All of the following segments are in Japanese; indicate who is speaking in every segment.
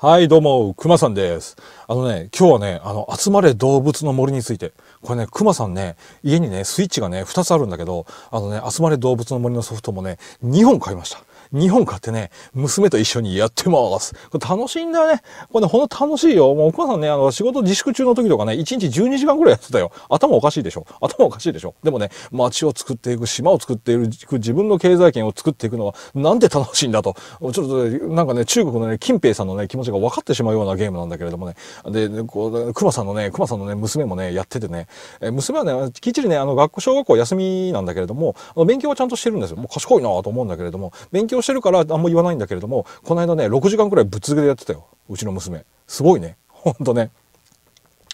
Speaker 1: はい、どうも、くまさんです。あのね、今日はね、あの、集まれ動物の森について。これね、くまさんね、家にね、スイッチがね、2つあるんだけど、あのね、集まれ動物の森のソフトもね、2本買いました。日本買ってね、娘と一緒にやってます。これ楽しいんだよね。これね、ほんと楽しいよ。もうお母さんね、あの、仕事自粛中の時とかね、1日12時間くらいやってたよ。頭おかしいでしょ。頭おかしいでしょ。でもね、街を作っていく、島を作っていく、自分の経済圏を作っていくのは、なんて楽しいんだと。ちょっと、なんかね、中国のね、金平さんのね、気持ちが分かってしまうようなゲームなんだけれどもね。で、こう、熊さんのね、熊さんのね、娘もね、やっててね、え娘はね、きっちりね、あの、学校、小学校休みなんだけれども、勉強はちゃんとしてるんですよ。もう賢いなと思うんだけれども、勉強してるからあんま言わないんだけれどもこの間ね6時間くらいぶっ続けでやってたようちの娘すごいねほんとね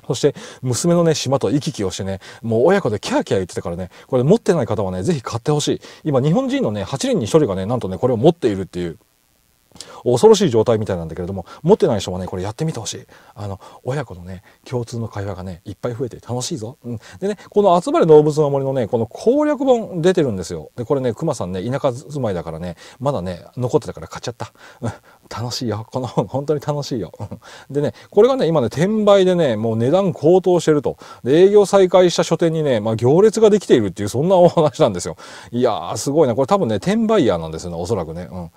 Speaker 1: そして、娘のね、島と行き来をしてね、もう親子でキャーキャー言ってたからね、これ持ってない方はね、ぜひ買ってほしい。今、日本人のね、8人に1人がね、なんとね、これを持っているっていう。恐ろしい状態みたいなんだけれども持ってない人もねこれやってみてほしいあの親子のね共通の会話がねいっぱい増えて楽しいぞ、うん、でねこの「集まれ動物の森」のねこの攻略本出てるんですよでこれねくまさんね田舎住まいだからねまだね残ってたから買っちゃった、うん、楽しいよこの本本当に楽しいよでねこれがね今ね転売でねもう値段高騰してるとで営業再開した書店にね、まあ、行列ができているっていうそんなお話なんですよいやーすごいなこれ多分ね転売ヤーなんですよねおそらくねうん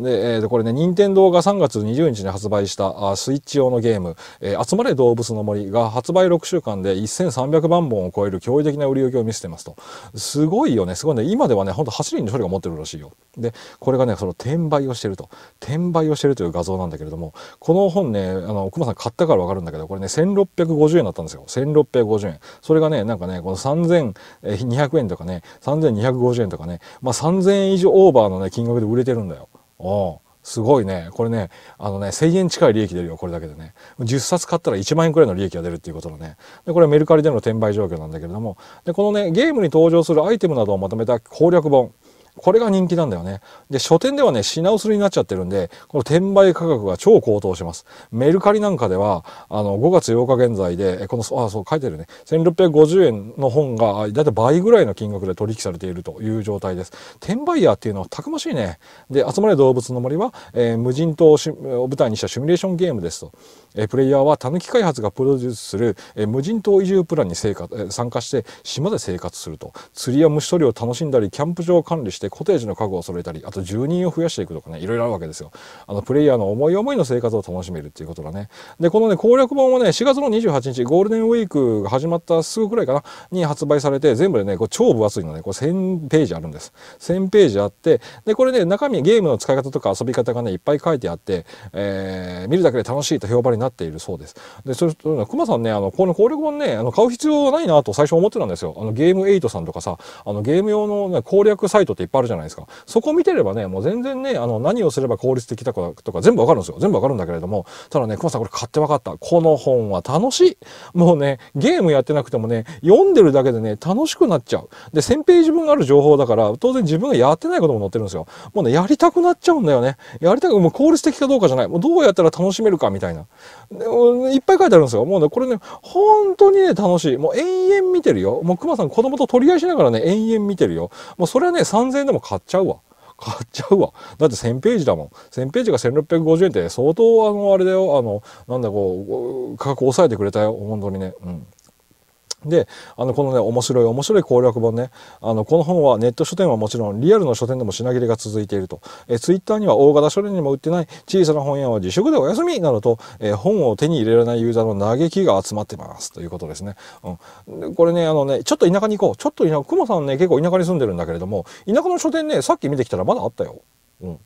Speaker 1: で、えー、とこれね、任天堂が3月20日に発売したあスイッチ用のゲーム、えー、集まれ動物の森が発売6週間で1300万本を超える驚異的な売り上げを見せてますと。すごいよね、すごいね。今ではね、ほんと8人の処理が持ってるらしいよ。で、これがね、その転売をしてると。転売をしてるという画像なんだけれども、この本ね、あの、熊さん買ったからわかるんだけど、これね、1650円だったんですよ。1650円。それがね、なんかね、この3200円とかね、3250円とかね、まあ3000円以上オーバーのね、金額で売れてるんだよ。おすごいね。これね、あのね、1000円近い利益出るよ、これだけでね。10冊買ったら1万円くらいの利益が出るっていうことのね。で、これはメルカリでの転売状況なんだけれども、で、このね、ゲームに登場するアイテムなどをまとめた攻略本。これが人気なんだよね。で、書店ではね、品薄になっちゃってるんで、この転売価格が超高騰します。メルカリなんかでは、あの、5月8日現在で、この、あ、そう書いてるね、1650円の本が、だいたい倍ぐらいの金額で取引されているという状態です。転売屋っていうのはたくましいね。で、集まれ動物の森は、えー、無人島を舞台にしたシミュレーションゲームですと。えプレイヤーはたぬき開発がプロデュースする、え無人島移住プランに生活、え参加して、島で生活すると。釣りや虫取りを楽しんだり、キャンプ場を管理して、してコテージの家具を揃えたりあと住人を増やしていくとかねいろいろあるわけですよあのプレイヤーの思い思いの生活を楽しめるっていうことだねでこのね攻略本はね4月の28日ゴールデンウィークが始まったすぐくらいかなに発売されて全部でねこう超分厚いのねこれ1000ページあるんです1000ページあってでこれね中身ゲームの使い方とか遊び方がねいっぱい書いてあって、えー、見るだけで楽しいと評判になっているそうですでそれとくまさんねあのこの攻略本ねあの買う必要ないなと最初思ってたんですよあのゲーム8さんとかさあのゲーム用の、ね、攻略サイトっていっぱいぱいあるじゃないですか。そこ見てればね、もう全然ね、あの、何をすれば効率的だかとか全部わかるんですよ。全部わかるんだけれども、ただね、熊さんこれ買ってわかった。この本は楽しい。もうね、ゲームやってなくてもね、読んでるだけでね、楽しくなっちゃう。で、1000ページ分ある情報だから、当然自分がやってないことも載ってるんですよ。もうね、やりたくなっちゃうんだよね。やりたく、もう効率的かどうかじゃない。もうどうやったら楽しめるかみたいな。いっぱい書いてあるんですよ。もうね、これね、本当にね、楽しい。もう延々見てるよ。もう熊さん子供と取り合いしながらね、延々見てるよ。もうそれはね、3000円でも買っちゃうわ。買っちゃうわ。だって1000ページだもん。1000ページが1650円って相当あの、あれだよ、あの、なんだこう、価格抑えてくれたよ。本当にね。うん。であのこのね面白い面白い攻略本ねあのこの本はネット書店はもちろんリアルの書店でも品切れが続いているとえツイッターには大型書店にも売ってない小さな本屋は自粛でお休みなどとえ本を手に入れられないユーザーの嘆きが集まってますということですね、うん、これねあのねちょっと田舎に行こうちょっと田舎久さんね結構田舎に住んでるんだけれども田舎の書店ねさっき見てきたらまだあったよ。うん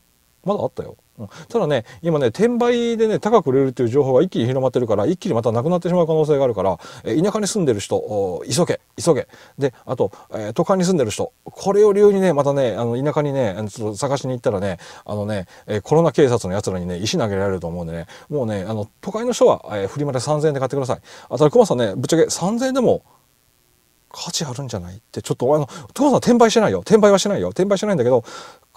Speaker 1: まだあったよ、うん、ただね今ね転売でね高く売れるっていう情報が一気に広まってるから一気にまたなくなってしまう可能性があるから田舎に住んでる人急げ急げであと、えー、都会に住んでる人これを理由にねまたねあの田舎にねちょっと探しに行ったらねあのね、えコロナ警察のやつらにね石投げられると思うんでねもうねあの都会の人は、えー、フリマで3,000円で買ってくださいあと熊さんねぶっちゃけ3,000円でも価値あるんじゃないってちょっとあの所さん転売してないよ転売はしてないよ転売してないんだけど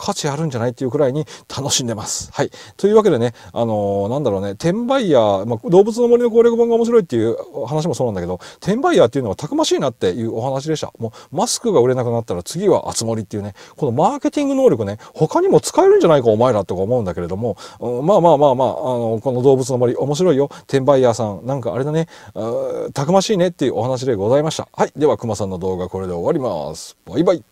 Speaker 1: 価値あるんじゃないっていうくらいに楽しんでます。はい。というわけでね、あのー、なんだろうね、転売ヤー、まあ、動物の森の攻略本が面白いっていう話もそうなんだけど、転売ヤーっていうのはたくましいなっていうお話でした。もう、マスクが売れなくなったら次は熱森っていうね、このマーケティング能力ね、他にも使えるんじゃないかお前らとか思うんだけれども、うん、まあまあまあまあ、あのー、この動物の森面白いよ。転売ヤーさん、なんかあれだね、たくましいねっていうお話でございました。はい。では、熊さんの動画これで終わります。バイバイ。